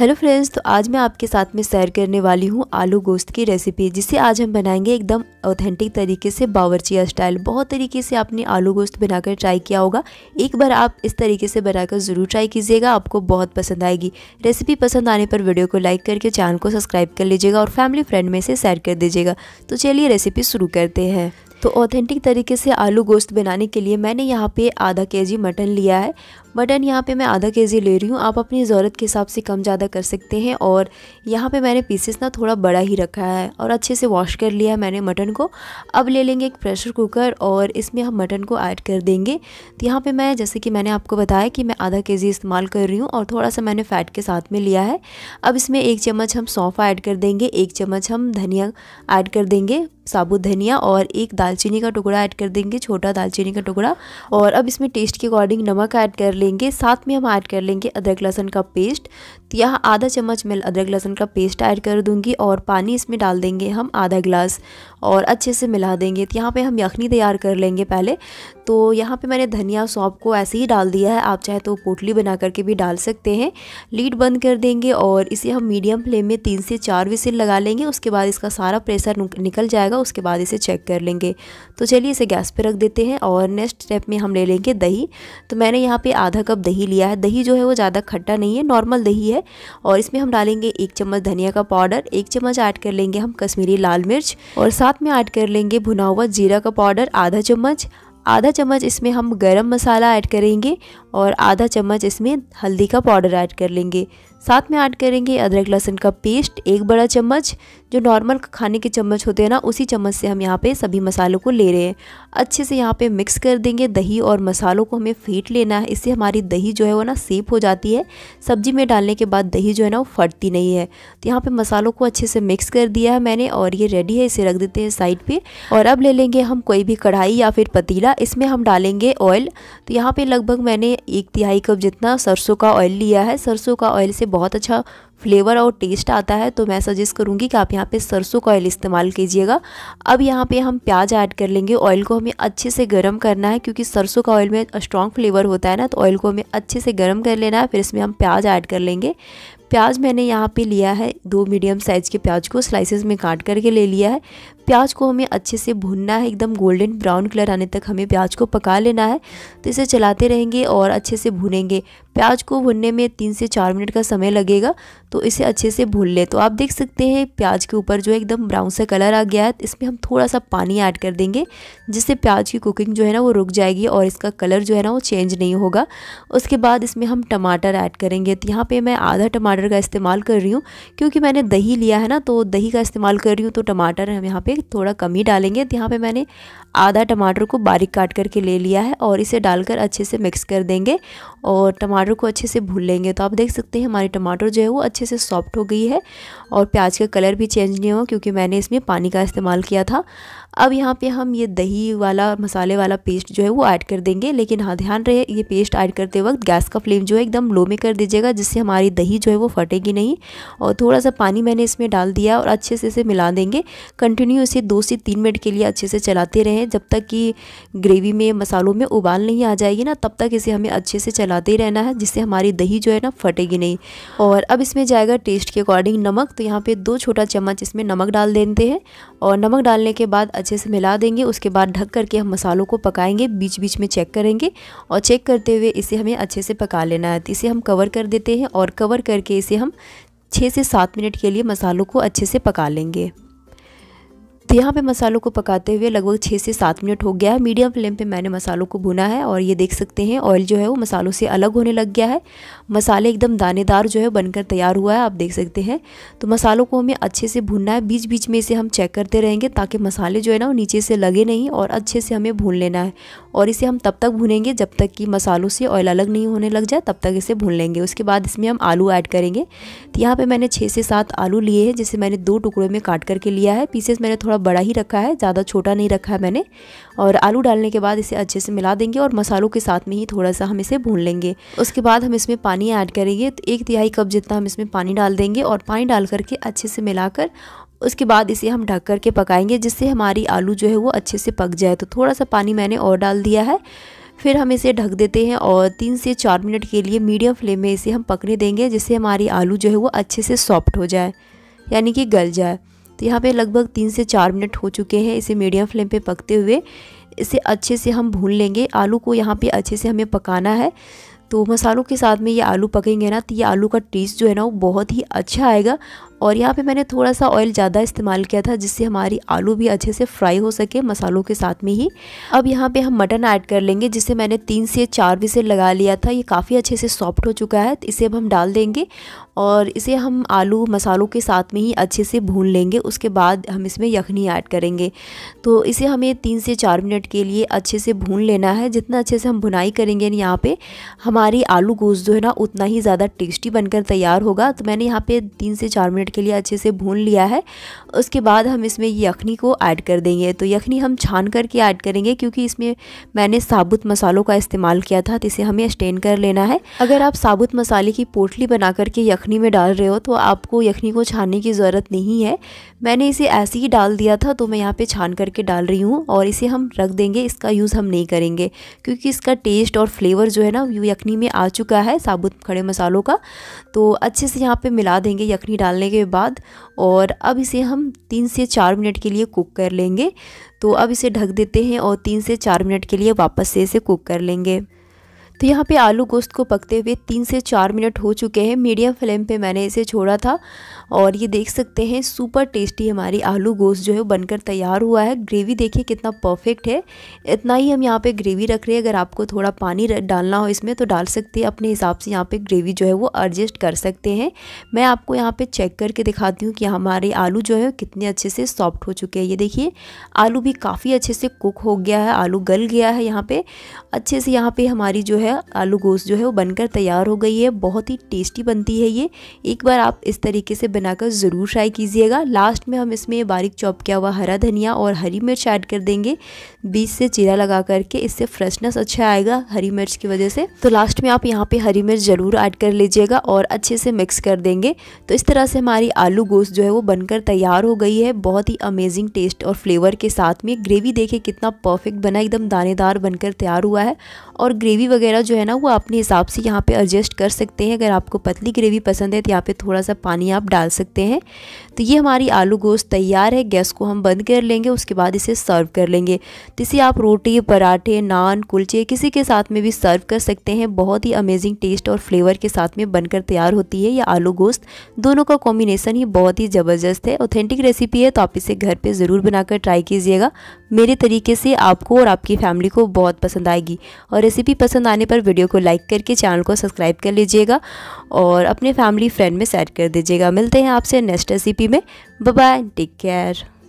hello friends तो आज मैं आपके साथ में शेयर करने वाली हूँ आलू गोश्त की रेसिपी जिसे आज हम बनाएंगे एकदम ऑथेंटिक तरीके से बावरचिया स्टाइल बहुत तरीके से आपने आलू गोश्त बनाकर ट्राई किया होगा एक बार आप इस तरीके से बनाकर ज़रूर ट्राई कीजिएगा आपको बहुत पसंद आएगी रेसिपी पसंद आने पर वीडियो को लाइक करके चैनल को सब्सक्राइब कर लीजिएगा और फैमिली फ्रेंड में से शेयर कर दीजिएगा तो चलिए रेसिपी शुरू करते हैं तो ऑथेंटिक तरीके से आलू गोश्त बनाने के लिए मैंने यहाँ पे आधा के जी मटन लिया है मटन यहाँ पे मैं आधा के जी ले रही हूँ आप अपनी ज़रूरत के हिसाब से कम ज़्यादा कर सकते हैं और यहाँ पे मैंने पीसेस ना थोड़ा बड़ा ही रखा है और अच्छे से वॉश कर लिया है मैंने मटन को अब ले लेंगे एक प्रेशर कुकर और इसमें हम मटन को ऐड कर देंगे तो यहाँ पर मैं जैसे कि मैंने आपको बताया कि मैं आधा के इस्तेमाल कर रही हूँ और थोड़ा सा मैंने फ़ैट के साथ में लिया है अब इसमें एक चम्मच हम सौंफा ऐड कर देंगे एक चम्मच हम धनिया ऐड कर देंगे साबुत धनिया और एक दालचीनी का टुकड़ा ऐड कर देंगे छोटा दालचीनी का टुकड़ा और अब इसमें टेस्ट के अकॉर्डिंग नमक ऐड कर लेंगे साथ में हम ऐड कर लेंगे अदरक लहसुन का पेस्ट तो यहाँ आधा चम्मच मैं अदरक लहसुन का पेस्ट ऐड कर दूँगी और पानी इसमें डाल देंगे हम आधा गिलास और अच्छे से मिला देंगे तो यहाँ पे हम यखनी तैयार कर लेंगे पहले तो यहाँ पे मैंने धनिया सौंप को ऐसे ही डाल दिया है आप चाहे तो पोटली बना करके भी डाल सकते हैं लीड बंद कर देंगे और इसे हम मीडियम फ्लेम में तीन से चार विसिल लगा लेंगे उसके बाद इसका सारा प्रेशर निकल जाएगा उसके बाद इसे चेक कर लेंगे तो चलिए इसे गैस पर रख देते हैं और नेक्स्ट स्टेप में हम ले लेंगे दही तो मैंने यहाँ पर आधा कप दही लिया है दही जो है वो ज़्यादा खट्टा नहीं है नॉर्मल दही है है और इसमें हम डालेंगे एक चम्मच धनिया का पाउडर एक चम्मच ऐड कर लेंगे हम कश्मीरी लाल मिर्च और साथ में ऐड कर लेंगे भुना हुआ जीरा का पाउडर आधा चम्मच आधा चम्मच इसमें हम गरम मसाला ऐड करेंगे और आधा चम्मच इसमें हल्दी का पाउडर ऐड कर लेंगे साथ में ऐड करेंगे अदरक लहसुन का पेस्ट एक बड़ा चम्मच जो नॉर्मल खाने के चम्मच होते हैं ना उसी चम्मच से हम यहाँ पे सभी मसालों को ले रहे हैं अच्छे से यहाँ पे मिक्स कर देंगे दही और मसालों को हमें फेंट लेना है इससे हमारी दही जो है वो ना सेप हो जाती है सब्जी में डालने के बाद दही जो है ना वो फटती नहीं है तो यहाँ पर मसालों को अच्छे से मिक्स कर दिया है मैंने और ये रेडी है इसे रख देते हैं साइड पर और अब ले लेंगे हम कोई भी कढ़ाई या फिर पतीला इसमें हम डालेंगे ऑयल तो यहाँ पर लगभग मैंने एक तिहाई कप जितना सरसों का ऑयल लिया है सरसों का ऑयल से बहुत अच्छा फ्लेवर और टेस्ट आता है तो मैं सजेस्ट करूँगी कि आप यहाँ पे सरसों का ऑयल इस्तेमाल कीजिएगा अब यहाँ पे हम प्याज ऐड कर लेंगे ऑयल को हमें अच्छे से गर्म करना है क्योंकि सरसों का ऑयल में स्ट्रॉन्ग फ्लेवर होता है ना तो ऑयल को हमें अच्छे से गर्म कर लेना है फिर इसमें हम प्याज ऐड कर लेंगे प्याज मैंने यहाँ पे लिया है दो मीडियम साइज़ के प्याज को स्लाइसेस में काट करके ले लिया है प्याज को हमें अच्छे से भूनना है एकदम गोल्डन ब्राउन कलर आने तक हमें प्याज को पका लेना है तो इसे चलाते रहेंगे और अच्छे से भुनेंगे प्याज को भुनने में तीन से चार मिनट का समय लगेगा तो इसे अच्छे से भून ले तो आप देख सकते हैं प्याज के ऊपर जो है एकदम ब्राउन सा कलर आ गया है तो इसमें हम थोड़ा सा पानी ऐड कर देंगे जिससे प्याज की कुकिंग जो है ना वो रुक जाएगी और इसका कलर जो है ना वो चेंज नहीं होगा उसके बाद इसमें हम टमाटर ऐड करेंगे तो यहाँ पर मैं आधा टमाटर का इस्तेमाल कर रही हूँ क्योंकि मैंने दही लिया है ना तो दही का इस्तेमाल कर रही हूँ तो टमाटर हम यहाँ पर थोड़ा कम ही डालेंगे तो यहाँ पर मैंने आधा टमाटर को बारीक काट करके ले लिया है और इसे डालकर अच्छे से मिक्स कर देंगे और टमाटर को अच्छे से भून लेंगे तो आप देख सकते हैं हमारे टमाटर जो है वो अच्छे से सॉफ्ट हो गई है और प्याज का कलर भी चेंज नहीं हुआ क्योंकि मैंने इसमें पानी का इस्तेमाल किया था अब यहाँ पे हम ये दही वाला मसाले वाला पेस्ट जो है वो ऐड कर देंगे लेकिन हाँ ध्यान रहे ये पेस्ट ऐड करते वक्त गैस का फ्लेम जो है एकदम लो में कर दीजिएगा जिससे हमारी दही जो है वो फटेगी नहीं और थोड़ा सा पानी मैंने इसमें डाल दिया और अच्छे से इसे मिला देंगे कंटिन्यू हुई उसे दो से तीन मिनट के लिए अच्छे से चलाते रहें जब तक कि ग्रेवी में मसालों में उबाल नहीं आ जाएगी ना तब तक इसे हमें अच्छे से चलाते ही रहना है जिससे हमारी दही जो है ना फटेगी नहीं और अब इसमें जाएगा टेस्ट के अकॉर्डिंग नमक तो यहाँ पर दो छोटा चम्मच इसमें नमक डाल देते हैं और नमक डालने के बाद अच्छे से मिला देंगे उसके बाद ढक करके हम मसालों को पकाएंगे बीच बीच में चेक करेंगे और चेक करते हुए इसे हमें अच्छे से पका लेना है तो इसे हम कवर कर देते हैं और कवर करके इसे हम छः से सात मिनट के लिए मसालों को अच्छे से पका लेंगे तो यहाँ पे मसालों को पकाते हुए लगभग छः से सात मिनट हो गया है मीडियम फ्लेम पे मैंने मसालों को भुना है और ये देख सकते हैं ऑयल जो है वो मसालों से अलग होने लग गया है मसाले एकदम दानेदार जो है बनकर तैयार हुआ है आप देख सकते हैं तो मसालों को हमें अच्छे से भुनना है बीच बीच में इसे हम चेक करते रहेंगे ताकि मसाले जो है ना वो नीचे से लगे नहीं और अच्छे से हमें भून लेना है और इसे हम तब तक भूनेंगे जब तक कि मसालों से ऑयल अलग नहीं होने लग जाए तब तक इसे भून लेंगे उसके बाद इसमें हम आलू ऐड करेंगे तो यहाँ पर मैंने छः से सात आलू लिए हैं जिसे मैंने दो टुकड़ों में काट करके लिया है पीसेस मैंने थोड़ा बड़ा ही रखा है ज़्यादा छोटा नहीं रखा है मैंने और आलू डालने के बाद इसे अच्छे से मिला देंगे और मसालों के साथ में ही थोड़ा सा हम इसे भून लेंगे उसके बाद हम इसमें पानी ऐड करेंगे तो एक तिहाई कप जितना हम इसमें पानी डाल देंगे और पानी डाल करके अच्छे से मिलाकर उसके बाद इसे हम ढक करके पकाएंगे जिससे हमारी आलू जो है वो अच्छे से पक जाए तो थोड़ा सा पानी मैंने और डाल दिया है फिर हम इसे ढक देते हैं और तीन से चार मिनट के लिए मीडियम फ्लेम में इसे हम पकने देंगे जिससे हमारी आलू जो है वो अच्छे से सॉफ्ट हो जाए यानी कि गल जाए तो यहाँ पे लगभग तीन से चार मिनट हो चुके हैं इसे मीडियम फ्लेम पे पकते हुए इसे अच्छे से हम भून लेंगे आलू को यहाँ पे अच्छे से हमें पकाना है तो मसालों के साथ में ये आलू पकेंगे ना तो ये आलू का टेस्ट जो है ना वो बहुत ही अच्छा आएगा और यहाँ पे मैंने थोड़ा सा ऑयल ज़्यादा इस्तेमाल किया था जिससे हमारी आलू भी अच्छे से फ्राई हो सके मसालों के साथ में ही अब यहाँ पे हम मटन ऐड कर लेंगे जिसे मैंने तीन से चार विसे लगा लिया था ये काफ़ी अच्छे से सॉफ्ट हो चुका है इसे अब हम डाल देंगे और इसे हम आलू मसालों के साथ में ही अच्छे से भून लेंगे उसके बाद हम इसमें यखनी ऐड करेंगे तो इसे हमें तीन से चार मिनट के लिए अच्छे से भून लेना है जितना अच्छे से हम भुनाई करेंगे यहाँ पे हमारी आलू गोश्त जो है ना उतना ही ज़्यादा टेस्टी बनकर तैयार होगा तो मैंने यहाँ पे तीन से चार मिनट मिनट के लिए अच्छे से भून लिया है उसके बाद हम इसमें यखनी को ऐड कर देंगे तो यखनी हम छान करके ऐड करेंगे क्योंकि इसमें मैंने साबुत मसालों का इस्तेमाल किया था तो इसे हमें स्टेन कर लेना है अगर आप साबुत मसाले की पोटली बना करके यखनी में डाल रहे हो तो आपको यखनी को छानने की ज़रूरत नहीं है मैंने इसे ऐसे ही डाल दिया था तो मैं यहाँ पे छान करके डाल रही हूँ और इसे हम रख देंगे इसका यूज़ हम नहीं करेंगे क्योंकि इसका टेस्ट और फ्लेवर जो है ना यखनी में आ चुका है साबुत खड़े मसालों का तो अच्छे से यहाँ पे मिला देंगे यखनी डालने के के बाद और अब इसे हम तीन से चार मिनट के लिए कुक कर लेंगे तो अब इसे ढक देते हैं और तीन से चार मिनट के लिए वापस से इसे कुक कर लेंगे तो यहाँ पे आलू गोश्त को पकते हुए तीन से चार मिनट हो चुके हैं मीडियम फ्लेम पे मैंने इसे छोड़ा था और ये देख सकते हैं सुपर टेस्टी हमारी आलू गोश्त जो है बनकर तैयार हुआ है ग्रेवी देखिए कितना परफेक्ट है इतना ही हम यहाँ पे ग्रेवी रख रहे हैं अगर आपको थोड़ा पानी डालना हो इसमें तो डाल सकते हैं अपने हिसाब से यहाँ पर ग्रेवी जो है वो एडजस्ट कर सकते हैं मैं आपको यहाँ पर चेक करके दिखाती हूँ कि हमारे आलू जो है कितने अच्छे से सॉफ्ट हो चुके हैं ये देखिए आलू भी काफ़ी अच्छे से कुक हो गया है आलू गल गया है यहाँ पर अच्छे से यहाँ पर हमारी जो है है आलू गोश्त जो है वो बनकर तैयार हो गई है बहुत ही टेस्टी बनती है ये एक बार आप इस तरीके से बनाकर ज़रूर ट्राई कीजिएगा लास्ट में हम इसमें बारीक चॉप किया हुआ हरा धनिया और हरी मिर्च ऐड कर देंगे बीच से चीरा लगा करके इससे फ्रेशनेस अच्छा आएगा हरी मिर्च की वजह से तो लास्ट में आप यहाँ पर हरी मिर्च ज़रूर ऐड कर लीजिएगा और अच्छे से मिक्स कर देंगे तो इस तरह से हमारी आलू गोश्त जो है वो बनकर तैयार हो गई है बहुत ही अमेजिंग टेस्ट और फ्लेवर के साथ में ग्रेवी देखे कितना परफेक्ट बना एकदम दानेदार बनकर तैयार हुआ है और ग्रेवी वगैरह वगैरह जो है ना वो अपने हिसाब से यहाँ पे एडजस्ट कर सकते हैं अगर आपको पतली ग्रेवी पसंद है तो यहाँ पे थोड़ा सा पानी आप डाल सकते हैं तो ये हमारी आलू गोश्त तैयार है गैस को हम बंद कर लेंगे उसके बाद इसे सर्व कर लेंगे तो इसे आप रोटी पराठे नान कुलचे किसी के साथ में भी सर्व कर सकते हैं बहुत ही अमेजिंग टेस्ट और फ्लेवर के साथ में बनकर तैयार होती है यह आलू गोश्त दोनों का कॉम्बिनेशन ही बहुत ही ज़बरदस्त है ऑथेंटिक रेसिपी है तो आप इसे घर पर ज़रूर बनाकर ट्राई कीजिएगा मेरे तरीके से आपको और आपकी फैमिली को बहुत पसंद आएगी और रेसिपी पसंद आने पर वीडियो को लाइक करके चैनल को सब्सक्राइब कर लीजिएगा और अपने फैमिली फ्रेंड में शेयर कर दीजिएगा मिलते हैं आपसे नेक्स्ट रेसिपी में बाय टेक केयर